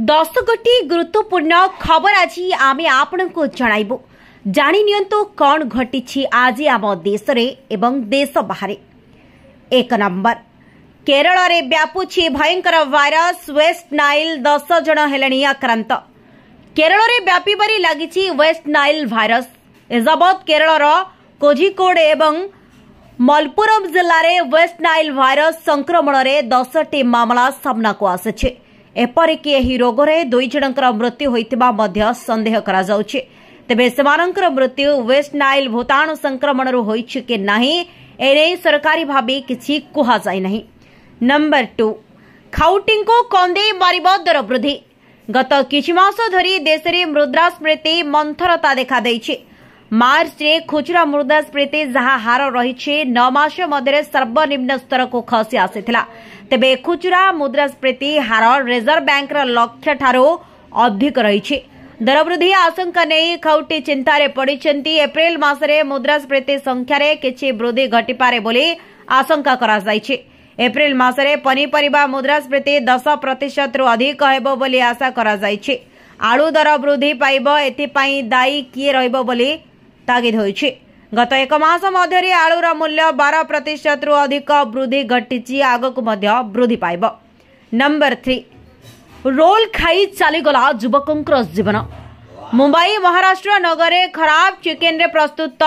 ଦଶ ଗୋଟି ଗୁରୁତ୍ୱପୂର୍ଣ୍ଣ ଖବର ଆଜି ଆମେ ଆପଣଙ୍କୁ ଜଣାଇବୁ ଜାଣିନିଅନ୍ତୁ କ'ଣ ଘଟିଛି ଆଜି ଆମ ଦେଶରେ ଏବଂ ଦେଶ ବାହାରେ ଏକ ନମ୍ବର କେରଳରେ ବ୍ୟାପୁଛି ଭୟଙ୍କର ଭାଇରସ୍ ୱେଷ୍ଟ ନାଇଲ୍ ଦଶ ଜଣ ହେଲେଣି ଆକ୍ରାନ୍ତ କେରଳରେ ବ୍ୟାପିବାରେ ଲାଗିଛି ୱେଷ୍ଟ ନାଇଲ୍ ଭାଇରସ୍ ଏଯାବତ୍ କେରଳର କୋଝିକୋଡ଼ ଏବଂ ମଲପୁରମ୍ ଜିଲ୍ଲାରେ ୱେଷ୍ଟ ନାଇଲ୍ ଭାଇରସ୍ ସଂକ୍ରମଣରେ ଦଶଟି ମାମଲା ସାମ୍ନାକୁ ଆସିଛି ଏପରିକି ଏହି ରୋଗରେ ଦୁଇ ଜଣଙ୍କର ମୃତ୍ୟୁ ହୋଇଥିବା ମଧ୍ୟ ସନ୍ଦେହ କରାଯାଉଛି ତେବେ ସେମାନଙ୍କର ମୃତ୍ୟୁ ୱେଷ୍ଟ ନାଇଲ୍ ଭୂତାଣୁ ସଂକ୍ରମଣରୁ ହୋଇଛି କି ନାହିଁ ଏନେଇ ସରକାରୀ ଭାବେ କିଛି କୁହାଯାଇ ନାହିଁ ନମ୍ବର ଟୁ ଖାଉଟିଙ୍କୁ କନ୍ଦେଇ ମାରିବ ଦର ବୃଦ୍ଧି ଗତ କିଛି ମାସ ଧରି ଦେଶରେ ମୁଦ୍ରାସ୍ଫୀତି ମନ୍ଥରତା ଦେଖାଦେଇଛି માર્ચને ખુચરા મુદ્દા સ્પ્રીતિ ଯାହା ହାର ରହିଛି ନଅ ମାସ ମଧ୍ୟରେ ସର୍ବନିମ୍ନ ସ୍ତରକୁ ଖସି ଆସିଥିଲା ତେବେ ଖୁଚୁରା ମୁଦ୍ରାସ୍ଫୀତି ହାର ରିଜର୍ଭ ବ୍ୟାଙ୍କର ଲକ୍ଷ୍ୟଠାରୁ ଅଧିକ ରହିଛି ଦରବୃଦ୍ଧି ଆଶଙ୍କା ନେଇ ଖାଉଟି ଚିନ୍ତାରେ ପଡ଼ିଛନ୍ତି ଏପ୍ରିଲ ମାସରେ ମୁଦ୍ରାସ୍ଫୀତି ସଂଖ୍ୟାରେ କିଛି ବୃଦ୍ଧି ଘଟିପାରେ ବୋଲି ଆଶଙ୍କା କରାଯାଇଛି ଏପ୍ରିଲ ମାସରେ ପନିପରିବା ମୁଦ୍ରାସ୍ଫୀତି ଦଶ ପ୍ରତିଶତରୁ ଅଧିକ ହେବ ବୋଲି ଆଶା କରାଯାଇଛି ଆଳୁ ଦର ବୃଦ୍ଧି ପାଇବ ଏଥିପାଇଁ ଦାୟୀ କିଏ ରହିବ ବୋଲି ତାଗିଦ ହୋଇଛି ଗତ ଏକ ମାସ ମଧ୍ୟରେ ଆଳୁର ମୂଲ୍ୟ ବାର ପ୍ରତିଶତରୁ ଅଧିକ ବୃଦ୍ଧି ଘଟିଛି ଆଗକୁ ମଧ୍ୟ ବୃଦ୍ଧି ପାଇବ ନମ୍ବର ଥ୍ରୀ ରୋଲ୍ ଖାଇ ଚାଲିଗଲା ଯୁବକଙ୍କର ଜୀବନ ମୁମ୍ବାଇ ମହାରାଷ୍ଟ୍ର ନଗରେ ଖରାପ ଚିକେନ୍ରେ ପ୍ରସ୍ତୁତ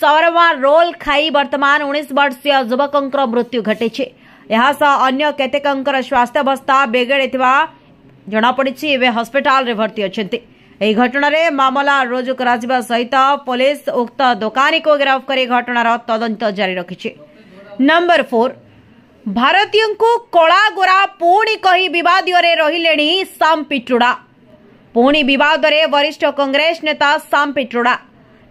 ସର୍ମା ରୋଲ୍ ଖାଇ ବର୍ତ୍ତମାନ ଉଣେଇଶ ବର୍ଷୀୟ ଯୁବକଙ୍କର ମୃତ୍ୟୁ ଘଟିଛି ଏହାସହ ଅନ୍ୟ କେତେକଙ୍କର ସ୍ୱାସ୍ଥ୍ୟାବସ୍ଥା ବିଗିଡ଼ିଥିବା ଜଣାପଡ଼ିଛି ଏବେ ହସ୍ପିଟାଲରେ ଭର୍ତ୍ତି ଅଛନ୍ତି ଏହି ଘଟଣାରେ ମାମଲା ରୁଜୁ କରାଯିବା ସହିତ ପୋଲିସ ଉକ୍ତ ଦୋକାନୀକୁ ଗିରଫ କରି ଘଟଣାର ତଦନ୍ତ ଜାରି ରଖିଛି ନମ୍ବର ଫୋର୍ ଭାରତୀୟଙ୍କୁ କଳା ଗୋରା ପୁଣି କହି ବିବାଦୀୟରେ ରହିଲେଣି ସାମ୍ ପିଟ୍ରୋଡ଼ା ପୁଣି ବିବାଦରେ ବରିଷ୍ଠ କଂଗ୍ରେସ ନେତା ସାମ୍ ପିଟ୍ରୋଡ଼ା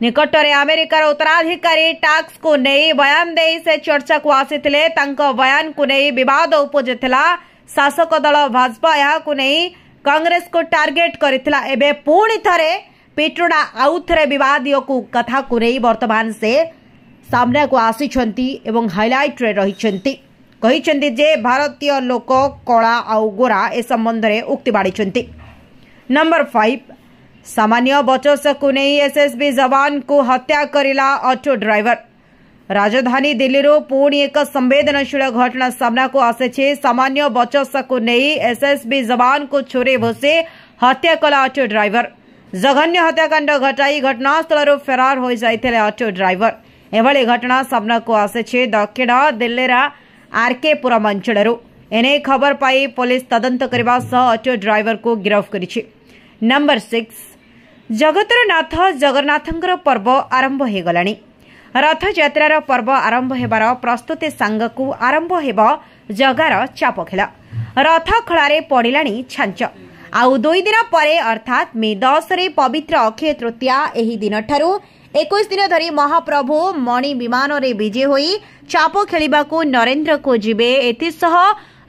ନିକଟରେ ଆମେରିକାର ଉତ୍ତରାଧିକାରୀ ଟାକ୍ସକୁ ନେଇ ବୟାନ ଦେଇ ସେ ଚର୍ଚ୍ଚାକୁ ଆସିଥିଲେ ତାଙ୍କ ବୟାନକୁ ନେଇ ବିବାଦ ଉପୁଜିଥିଲା ଶାସକ ଦଳ ଭାଜପା ଏହାକୁ ନେଇ କଂଗ୍ରେସକୁ ଟାର୍ଗେଟ୍ କରିଥିଲା ଏବେ ପୁଣି ଥରେ ପିଟ୍ରୋଡ଼ା ଆଉ ଥରେ ବିବାଦୀୟକୁ କଥାକୁ ନେଇ ବର୍ତ୍ତମାନ ସେ ସାମ୍ନାକୁ ଆସିଛନ୍ତି ଏବଂ ହାଇଲାଇଟ୍ରେ ରହିଛନ୍ତି କହିଛନ୍ତି ଯେ ଭାରତୀୟ ଲୋକ କଳା ଆଉ ଗୋରା ଏ ସମ୍ବନ୍ଧରେ ଉକ୍ତି ବାଢ଼ିଛନ୍ତି ନମ୍ବର ଫାଇଭ ସାମାନ୍ୟ ବଚସକୁ ନେଇ ଏସ୍ଏସ୍ବି ଯବାନଙ୍କୁ ହତ୍ୟା କରିଲା ଅଟୋ ଡ୍ରାଇଭର राजधानी दिल्लीरो पूर्ण एक संवेदनशील घटना सामनाको आसे सामान्य बचसको नै एसएसबी जवानको छोरे भोसे हत्या कला अटो ड्राइभर जघन्य हत्याकाण्ड घटाई घटनास्थलहरू फेरार ହୋଇଯାଇଥିଲେ ଅଟୋ ଡ୍ରାଇଭର ଏଭଳି ଘଟଣା ସାମ୍ନାକୁ ଆସିଛି ଦକ୍ଷିଣ ଦିଲ୍ଲୀର ଆର୍କେପୁରମ୍ ଅଞ୍ଚଳରୁ ଏନେଇ ଖବର ପାଇ ପୋଲିସ ତଦନ୍ତ କରିବା ସହ ଅଟୋ ଡ୍ରାଇଭରକୁ ଗିରଫ କରିଛି ନମ୍ବର ସିକ୍ସ ଜଗତର ନାଥ ଜଗନ୍ନାଥଙ୍କର ପର୍ବ ଆରମ୍ଭ ହୋଇଗଲାଣି ରଥଯାତ୍ରାର ପର୍ବ ଆରମ୍ଭ ହେବାର ପ୍ରସ୍ତୁତି ସାଙ୍ଗକୁ ଆରମ୍ଭ ହେବ ଜଗାର ଚାପ ଖେଳ ରଥ ଖଳାରେ ପଡ଼ିଲାଣି ଛାଞ୍ଚ ଆଉ ଦୁଇଦିନ ପରେ ଅର୍ଥାତ୍ ମେ ଦଶରେ ପବିତ୍ର ଅକ୍ଷୟ ତୃତୀୟା ଏହି ଦିନଠାରୁ ଏକୋଇଶ ଦିନ ଧରି ମହାପ୍ରଭୁ ମଣି ବିମାନରେ ବିଜେ ହୋଇ ଚାପ ଖେଳିବାକୁ ନରେନ୍ଦ୍ରକୁ ଯିବେ ଏଥିସହ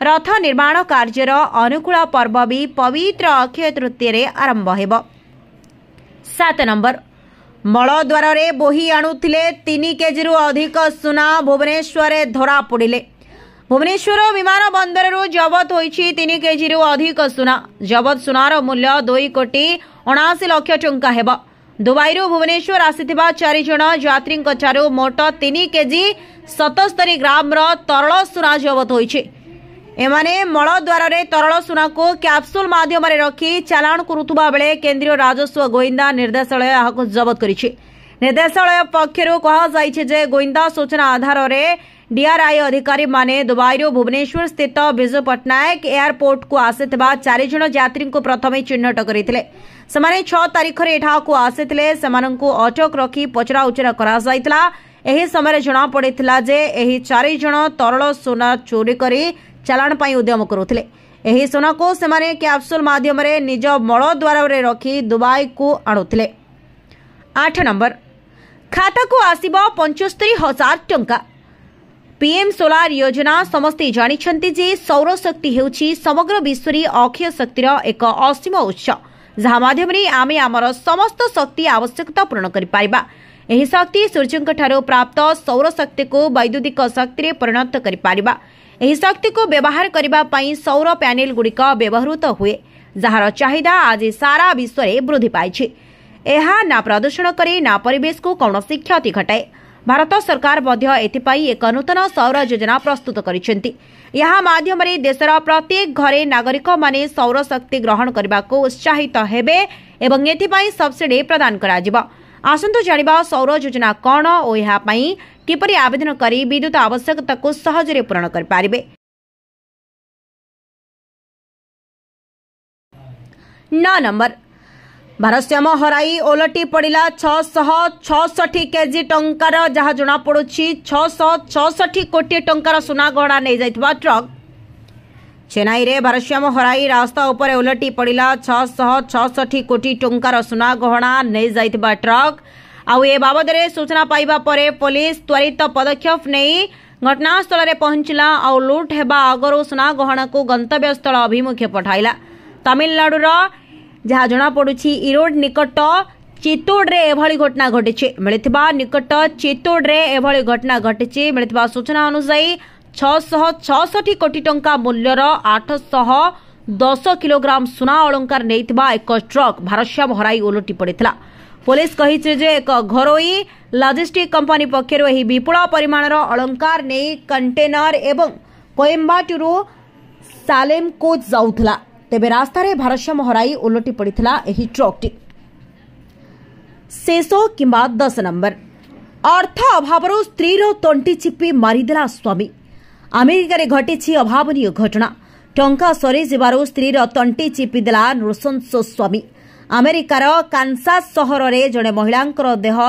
ରଥ ନିର୍ମାଣ କାର୍ଯ୍ୟର ଅନୁକୂଳ ପର୍ବ ବି ପବିତ୍ର ଅକ୍ଷୟ ତୃତୀୟରେ ଆରମ୍ଭ ହେବ ମଳଦ୍ୱାରରେ ବୋହି ଆଣୁଥିଲେ ତିନି କେଜିରୁ ଅଧିକ ସୁନା ଭୁବନେଶ୍ୱରରେ ଧରାପଡ଼ିଲେ ଭୁବନେଶ୍ୱର ବିମାନ ବନ୍ଦରରୁ ଜବତ ହୋଇଛି ତିନି କେଜିରୁ ଅଧିକ ସୁନା ଜବତ ସୁନାର ମୂଲ୍ୟ ଦୁଇ କୋଟି ଅଣାଅଶୀ ଲକ୍ଷ ଟଙ୍କା ହେବ ଦୁବାଇରୁ ଭୁବନେଶ୍ୱର ଆସିଥିବା ଚାରିଜଣ ଯାତ୍ରୀଙ୍କଠାରୁ ମୋଟ ତିନି କେଜି ସତସ୍ତରୀ ଗ୍ରାମର ତରଳ ସୁନା ଜବତ ହୋଇଛି ଏମାନେ ମଳଦ୍ୱାରରେ ତରଳ ସୁନାକୁ କ୍ୟାପସୁଲ ମାଧ୍ୟମରେ ରଖି ଚାଲାଣ କରୁଥିବା ବେଳେ କେନ୍ଦ୍ରୀୟ ରାଜସ୍ୱ ଗୋଇନ୍ଦା ନିର୍ଦ୍ଦେଶାଳୟ ଏହାକୁ ଜବତ କରିଛି ନିର୍ଦ୍ଦେଶାଳୟ ପକ୍ଷରୁ କୁହାଯାଇଛି ଯେ ଗୋଇନ୍ଦା ସୂଚନା ଆଧାରରେ ଡିଆର୍ଆଇ ଅଧିକାରୀମାନେ ଦୁବାଇରୁ ଭୁବନେଶ୍ୱର ସ୍ଥିତ ବିଜୁ ପଟ୍ଟନାୟକ ଏୟାରପୋର୍ଟକୁ ଆସିଥିବା ଚାରିଜଣ ଯାତ୍ରୀଙ୍କୁ ପ୍ରଥମେ ଚିହ୍ନଟ କରିଥିଲେ ସେମାନେ ଛଅ ତାରିଖରେ ଏଠାକୁ ଆସିଥିଲେ ସେମାନଙ୍କୁ ଅଟକ ରଖି ପଚରାଉଚରା କରାଯାଇଥିଲା ଏହି ସମୟରେ ଜଣାପଡ଼ିଥିଲା ଯେ ଏହି ଚାରିଜଣ ତରଳ ସୁନା ଚୋରି କରି ଚାଲାଣ ପାଇଁ ଉଦ୍ୟମ କରୁଥିଲେ ଏହି ସୁନାକୁ ସେମାନେ କ୍ୟାପସୁଲ୍ ମାଧ୍ୟମରେ ନିଜ ମଳଦ୍ୱାରରେ ରଖି ଦୁବାଇକୁ ଆଣୁଥିଲେ ଆଠ ନମ୍ବର ଖାତାକୁ ଆସିବ ପଞ୍ଚସ୍ତରୀ ହଜାର ଟଙ୍କା ପିଏମ୍ ସୋଲାର ଯୋଜନା ସମସ୍ତେ ଜାଣିଛନ୍ତି ଯେ ସୌରଶକ୍ତି ହେଉଛି ସମଗ୍ର ବିଶ୍ୱରେ ଅକ୍ଷୟ ଶକ୍ତିର ଏକ ଅସୀମ ଉତ୍ସ ଯାହା ମାଧ୍ୟମରେ ଆମେ ଆମର ସମସ୍ତ ଶକ୍ତି ଆବଶ୍ୟକତା ପୂରଣ କରିପାରିବା ଏହି ଶକ୍ତି ସୂର୍ଯ୍ୟଙ୍କଠାରୁ ପ୍ରାପ୍ତ ସୌର ଶକ୍ତିକୁ ବୈଦ୍ୟୁତିକ ଶକ୍ତିରେ ପରିଣତ କରିପାରିବା ଏହି ଶକ୍ତିକୁ ବ୍ୟବହାର କରିବା ପାଇଁ ସୌର ପ୍ୟାନେଲଗୁଡ଼ିକ ବ୍ୟବହୃତ ହୁଏ ଯାହାର ଚାହିଦା ଆଜି ସାରା ବିଶ୍ୱରେ ବୃଦ୍ଧି ପାଇଛି ଏହା ନା ପ୍ରଦୂଷଣ କରେ ନା ପରିବେଶକୁ କୌଣସି କ୍ଷତି ଘଟାଏ ଭାରତ ସରକାର ମଧ୍ୟ ଏଥିପାଇଁ ଏକ ନୂତନ ସୌର ଯୋଜନା ପ୍ରସ୍ତୁତ କରିଛନ୍ତି ଏହା ମାଧ୍ୟମରେ ଦେଶର ପ୍ରତ୍ୟେକ ଘରେ ନାଗରିକମାନେ ସୌରଶକ୍ତି ଗ୍ରହଣ କରିବାକୁ ଉତ୍ସାହିତ ହେବେ ଏବଂ ଏଥିପାଇଁ ସବସିଡି ପ୍ରଦାନ କରାଯିବ ଆସନ୍ତୁ ଜାଣିବା ସୌର ଯୋଜନା କ'ଣ ଓ ଏହା ପାଇଁ କିପରି ଆବେଦନ କରି ବିଦ୍ୟୁତ ଆବଶ୍ୟକତାକୁ ସହଜରେ ପୂରଣ କରିପାରିବେ ନଅ ନମ୍ବର ଭାରସାମ୍ୟ ହରାଇ ଓଲଟି ପଡ଼ିଲା ଛଅଶହ ଛଅଷଠି କେଜି ଟଙ୍କାର ଯାହା ଜଣାପଡ଼ୁଛି ଛଅଶହ ଛଅଷଠି କୋଟି ଟଙ୍କାର ସୁନା ଗହଣା ନେଇଯାଇଥିବା ଟ୍ରକ୍ ଚେନ୍ନାଇରେ ଭାରସାମ୍ୟ ହରାଇ ରାସ୍ତା ଉପରେ ଓଲଟି ପଡ଼ିଲା ଛଅଶହ ଛଅଷଠି କୋଟି ଟଙ୍କାର ସୁନା ଗହଣା ନେଇଯାଇଥିବା ଟ୍ରକ୍ ଆଉ ଏ ବାବଦରେ ସୂଚନା ପାଇବା ପରେ ପୋଲିସ ତ୍ୱରିତ ପଦକ୍ଷେପ ନେଇ ଘଟଣାସ୍ଥଳରେ ପହଞ୍ଚିଲା ଆଉ ଲୁଟ୍ ହେବା ଆଗରୁ ସୁନା ଗହଣାକୁ ଗନ୍ତବ୍ୟସ୍ଥଳ ଅଭିମୁଖେ ପଠାଇଲା ତାମିଲନାଡୁର ଯାହା ଜଣାପଡ଼ୁଛି ଇରୋଡ୍ ନିକଟ ଚିତୋଡ଼ରେ ଏଭଳି ଘଟଣା ଘଟିଛି ମିଳିଥିବା ନିକଟ ଚିତୋଡ଼ରେ ଏଭଳି ଘଟଣା ଘଟିଛି ମିଳିଥିବା ସୂଚନା ଅନୁଯାୟୀ ଛଅଶହ ଛଅଷଠି କୋଟି ଟଙ୍କା ମୂଲ୍ୟର ଆଠଶହ ଦଶ କିଲୋଗ୍ରାମ ସୁନା ଅଳଙ୍କାର ନେଇଥିବା ଏକ ଟ୍ରକ୍ ଭାରସାମ୍ୟ ହରାଇ ଓଲଟି ପଡ଼ିଥିଲା ପୋଲିସ କହିଛି ଯେ ଏକ ଘରୋଇ ଲଜିଷ୍ଟିକ୍ କମ୍ପାନୀ ପକ୍ଷରୁ ଏହି ବିପୁଳ ପରିମାଣର ଅଳଙ୍କାର ନେଇ କଣ୍ଟେନର ଏବଂ କୋଏମ୍ବାଟୁରୁ ସାଲେମକୁ ଯାଉଥିଲା ତେବେ ରାସ୍ତାରେ ଭାରସାମ୍ୟ ହରାଇ ଓଲଟି ପଡ଼ିଥିଲା ଏହି ଟ୍ରକ୍ଟି ଶେଷ କିମ୍ବା ଦଶ ନମ୍ବର ଅର୍ଥ ଅଭାବରୁ ସ୍ତ୍ରୀର ତଣ୍ଟି ଚିପି ମାରିଦେଲା ସ୍ୱାମୀ ଆମେରିକାରେ ଘଟିଛି ଅଭାବନୀୟ ଘଟଣା ଟଙ୍କା ସରିଯିବାରୁ ସ୍ତ୍ରୀର ତଣ୍ଟି ଚିପିଦେଲା ନୃଶଂସ ସ୍ୱାମୀ ଆମେରିକାର କାନ୍ସାସ୍ ସହରରେ ଜଣେ ମହିଳାଙ୍କର ଦେହ